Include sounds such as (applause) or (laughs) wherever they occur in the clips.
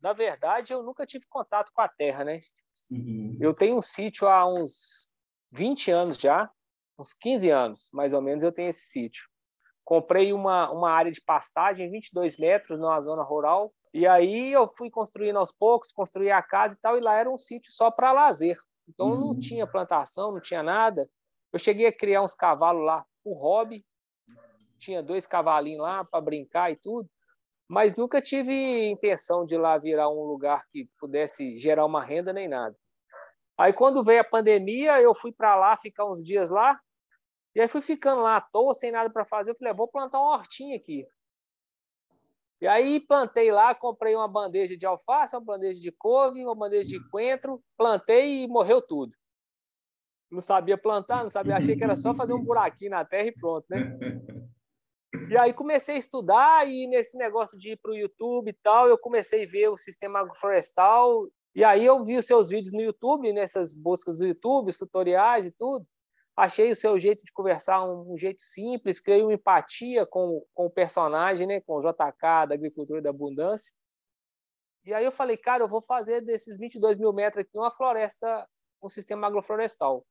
na verdade, eu nunca tive contato com a terra, né? Uhum. Eu tenho um sítio há uns 20 anos já, uns 15 anos, mais ou menos, eu tenho esse sítio. Comprei uma, uma área de pastagem, 22 metros, numa zona rural, e aí eu fui construindo aos poucos, construí a casa e tal, e lá era um sítio só para lazer. Então uhum. não tinha plantação, não tinha nada. Eu cheguei a criar uns cavalos lá o hobby, tinha dois cavalinhos lá para brincar e tudo mas nunca tive intenção de lá virar um lugar que pudesse gerar uma renda nem nada. Aí quando veio a pandemia, eu fui para lá ficar uns dias lá, e aí fui ficando lá à toa, sem nada para fazer, eu falei, ah, vou plantar uma hortinha aqui. E aí plantei lá, comprei uma bandeja de alface, uma bandeja de couve, uma bandeja de coentro, plantei e morreu tudo. Não sabia plantar, não sabia, achei que era só fazer um buraquinho na terra e pronto, né? (laughs) E aí comecei a estudar e nesse negócio de ir para o YouTube e tal, eu comecei a ver o sistema agroflorestal. E aí eu vi os seus vídeos no YouTube, nessas né, buscas do YouTube, os tutoriais e tudo. Achei o seu jeito de conversar um, um jeito simples, criei uma empatia com, com o personagem, né, com o JK da Agricultura e da Abundância. E aí eu falei, cara, eu vou fazer desses 22 mil metros aqui uma floresta, um sistema agroflorestal.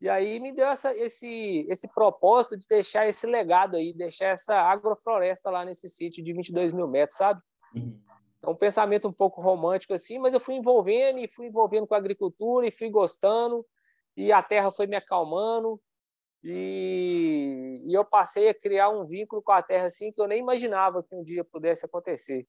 E aí me deu essa, esse, esse propósito de deixar esse legado aí, deixar essa agrofloresta lá nesse sítio de 22 mil metros, sabe? Uhum. É um pensamento um pouco romântico assim, mas eu fui envolvendo e fui envolvendo com a agricultura e fui gostando e a terra foi me acalmando e, e eu passei a criar um vínculo com a terra assim que eu nem imaginava que um dia pudesse acontecer.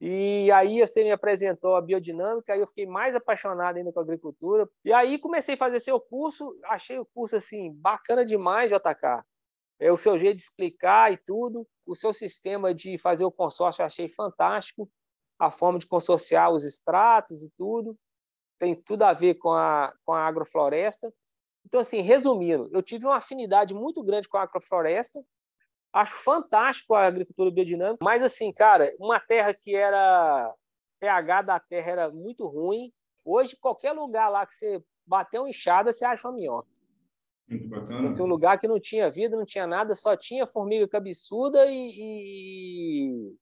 E aí você me apresentou a biodinâmica, aí eu fiquei mais apaixonado ainda com a agricultura. E aí comecei a fazer seu curso, achei o curso assim bacana demais, JK. É o seu jeito de explicar e tudo, o seu sistema de fazer o consórcio eu achei fantástico, a forma de consorciar os extratos e tudo, tem tudo a ver com a, com a agrofloresta. Então, assim, resumindo, eu tive uma afinidade muito grande com a agrofloresta, Acho fantástico a agricultura biodinâmica, mas assim, cara, uma terra que era pH da terra era muito ruim. Hoje, qualquer lugar lá que você bater uma enxada, você acha uma minhoca. Muito bacana. Esse assim, é um lugar que não tinha vida, não tinha nada, só tinha formiga cabeçuda e, e,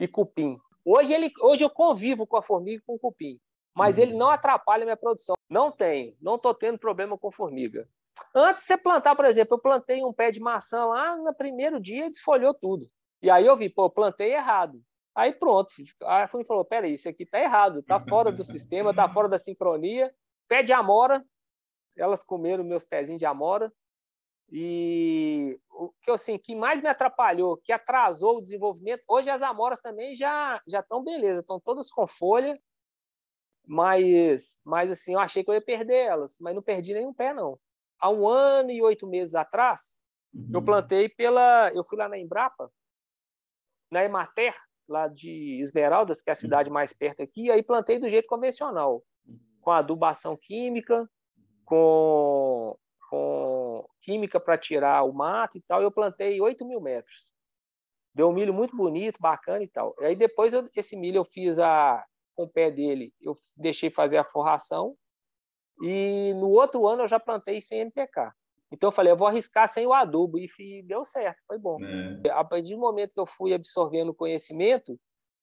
e cupim. Hoje, ele, hoje eu convivo com a formiga e com o cupim, mas uhum. ele não atrapalha a minha produção. Não tem, não estou tendo problema com formiga. Antes de você plantar, por exemplo, eu plantei um pé de maçã lá, no primeiro dia desfolhou tudo. E aí eu vi, pô, plantei errado. Aí pronto, a e falou, peraí, isso aqui tá errado, tá fora do sistema, tá fora da sincronia. Pé de amora, elas comeram meus pezinhos de amora. E o que assim, que mais me atrapalhou, que atrasou o desenvolvimento, hoje as amoras também já já estão beleza, estão todas com folha, mas mas assim, eu achei que eu ia perder elas, mas não perdi nenhum pé não há um ano e oito meses atrás, uhum. eu plantei pela. Eu fui lá na Embrapa, na Emater, lá de Esmeraldas, que é a cidade mais perto aqui, aí plantei do jeito convencional, uhum. com adubação química, uhum. com, com química para tirar o mato e tal. Eu plantei 8 mil metros. Deu um milho muito bonito, bacana e tal. E aí depois eu, esse milho eu fiz a, com o pé dele, eu deixei fazer a forração e no outro ano eu já plantei sem NPK. Então eu falei, eu vou arriscar sem o adubo. E deu certo, foi bom. É. A partir do momento que eu fui absorvendo conhecimento,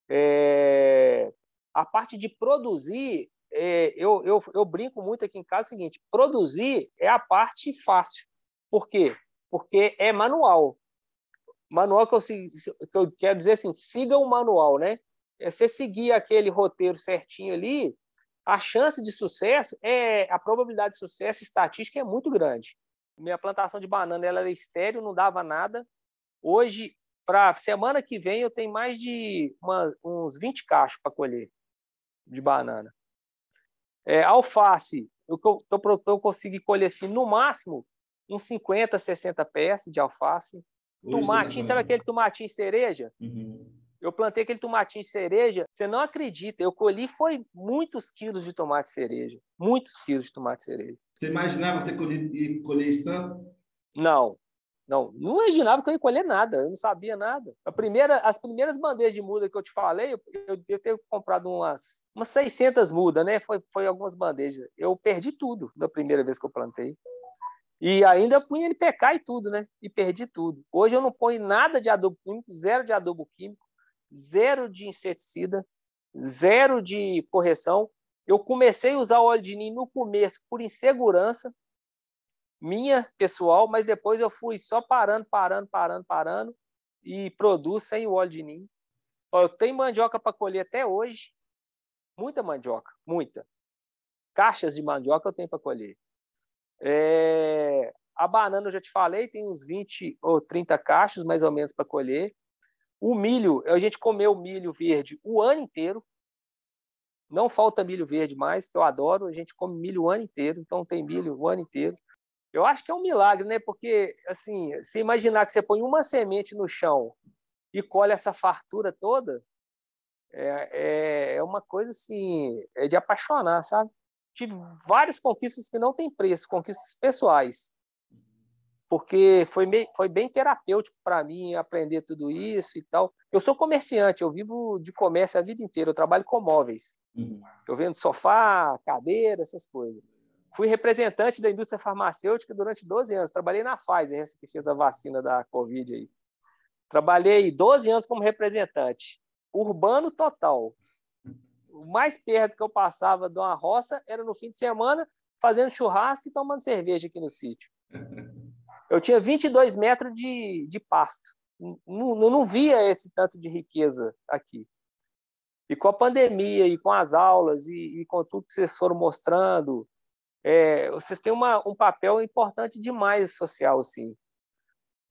é... a parte de produzir, é... eu, eu, eu brinco muito aqui em casa é o seguinte: produzir é a parte fácil. Por quê? Porque é manual. Manual que eu, que eu quero dizer assim, siga o manual, né? É você seguir aquele roteiro certinho ali, a chance de sucesso é a probabilidade de sucesso estatística é muito grande. Minha plantação de banana ela era estéreo, não dava nada. Hoje, para semana que vem, eu tenho mais de uma, uns 20 cachos para colher de banana. É, alface, eu, eu, eu consegui colher assim, no máximo uns 50, 60 peças de alface. tomatinho, né, sabe aquele tomatinho cereja? Uhum. Eu plantei aquele tomatinho cereja, você não acredita, eu colhi foi muitos quilos de tomate cereja, muitos quilos de tomate cereja. Você imaginava ter colhido colher isso tanto? Não. Não, não imaginava que eu ia colher nada, eu não sabia nada. A primeira, as primeiras bandejas de muda que eu te falei, eu, eu devo ter comprado umas, umas 600 mudas, né? Foi, foi algumas bandejas. Eu perdi tudo da primeira vez que eu plantei. E ainda punha NPK e tudo, né? E perdi tudo. Hoje eu não ponho nada de adubo químico, zero de adubo químico zero de inseticida, zero de correção. Eu comecei a usar o óleo de ninho no começo por insegurança minha, pessoal, mas depois eu fui só parando, parando, parando, parando e produz sem o óleo de ninho. Eu tenho mandioca para colher até hoje, muita mandioca, muita. Caixas de mandioca eu tenho para colher. É... A banana, eu já te falei, tem uns 20 ou 30 caixas mais ou menos, para colher. O milho, a gente comeu milho verde o ano inteiro. Não falta milho verde mais, que eu adoro. A gente come milho o ano inteiro, então tem milho o ano inteiro. Eu acho que é um milagre, né? Porque, assim, se imaginar que você põe uma semente no chão e colhe essa fartura toda, é, é, é uma coisa, assim, é de apaixonar, sabe? Tive várias conquistas que não têm preço, conquistas pessoais porque foi, meio, foi bem terapêutico para mim aprender tudo isso e tal. Eu sou comerciante, eu vivo de comércio a vida inteira, eu trabalho com móveis. Uhum. Eu vendo sofá, cadeira, essas coisas. Fui representante da indústria farmacêutica durante 12 anos, trabalhei na Pfizer, essa que fez a vacina da Covid aí. Trabalhei 12 anos como representante, urbano total. O mais perto que eu passava de uma roça era no fim de semana, fazendo churrasco e tomando cerveja aqui no sítio. (laughs) Eu tinha 22 metros de, de pasto. Não, não via esse tanto de riqueza aqui. E com a pandemia, e com as aulas, e, e com tudo que vocês foram mostrando, é, vocês têm uma, um papel importante demais social, assim,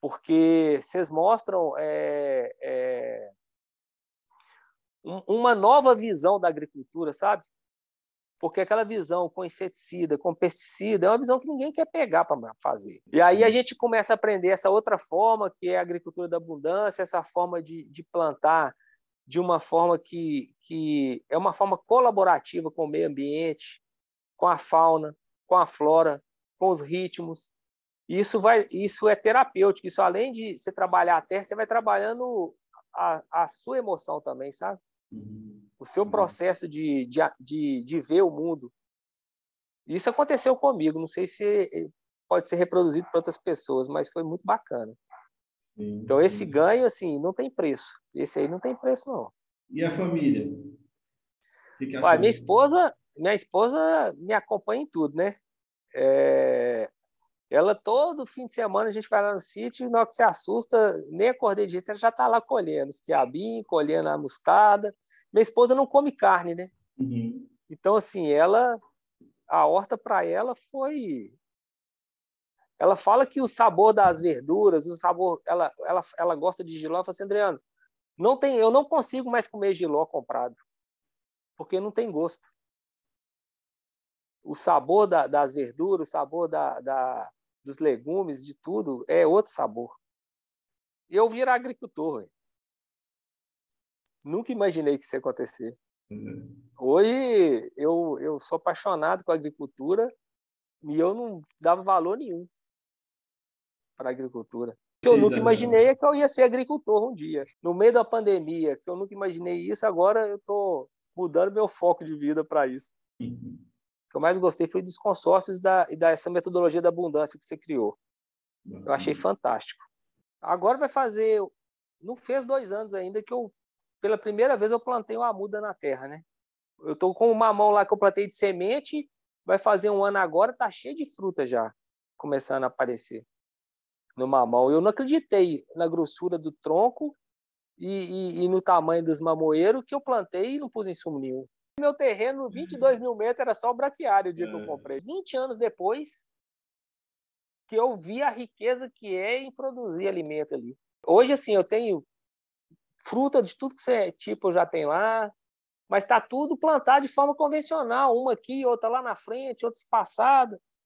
porque vocês mostram é, é, um, uma nova visão da agricultura, sabe? porque aquela visão com inseticida, com pesticida, é uma visão que ninguém quer pegar para fazer. E aí a gente começa a aprender essa outra forma, que é a agricultura da abundância, essa forma de, de plantar de uma forma que, que é uma forma colaborativa com o meio ambiente, com a fauna, com a flora, com os ritmos. Isso, vai, isso é terapêutico, isso além de você trabalhar a terra, você vai trabalhando a, a sua emoção também, sabe? Uhum o seu uhum. processo de, de, de, de ver o mundo. Isso aconteceu comigo, não sei se eh, pode ser reproduzido para outras pessoas, mas foi muito bacana. Sim, então, sim. esse ganho, assim, não tem preço. Esse aí não tem preço, não. E a família? Ué, minha esposa minha esposa me acompanha em tudo, né? É... Ela todo fim de semana a gente vai lá no sítio, e na hora que se assusta, nem acordei de jeito, ela já está lá colhendo os quiabinhos, colhendo a mostarda, minha esposa não come carne, né? Uhum. Então, assim, ela. A horta para ela foi. Ela fala que o sabor das verduras, o sabor. Ela, ela, ela gosta de giló. Ela fala assim, Adriano, não tem, eu não consigo mais comer giló comprado, porque não tem gosto. O sabor da, das verduras, o sabor da, da, dos legumes, de tudo, é outro sabor. Eu viro agricultor, véio. Nunca imaginei que isso ia acontecer. Uhum. Hoje eu, eu sou apaixonado com a agricultura e eu não dava valor nenhum para a agricultura. que eu nunca imaginei é que eu ia ser agricultor um dia. No meio da pandemia, que eu nunca imaginei isso, agora eu estou mudando meu foco de vida para isso. Uhum. O que eu mais gostei foi dos consórcios da, e dessa metodologia da abundância que você criou. Uhum. Eu achei uhum. fantástico. Agora vai fazer. Não fez dois anos ainda que eu pela primeira vez eu plantei uma muda na terra, né? Eu tô com uma mão lá que eu plantei de semente, vai fazer um ano agora, tá cheio de fruta já, começando a aparecer no mamão. Eu não acreditei na grossura do tronco e, e, e no tamanho dos mamoeiros que eu plantei e não pus insumo nenhum. Meu terreno, 22 mil metros, era só braquiário o dia é. que eu é. comprei. 20 anos depois que eu vi a riqueza que é em produzir alimento ali. Hoje, assim, eu tenho fruta de tudo que você tipo já tem lá, mas está tudo plantado de forma convencional, uma aqui, outra lá na frente, outra espaçada.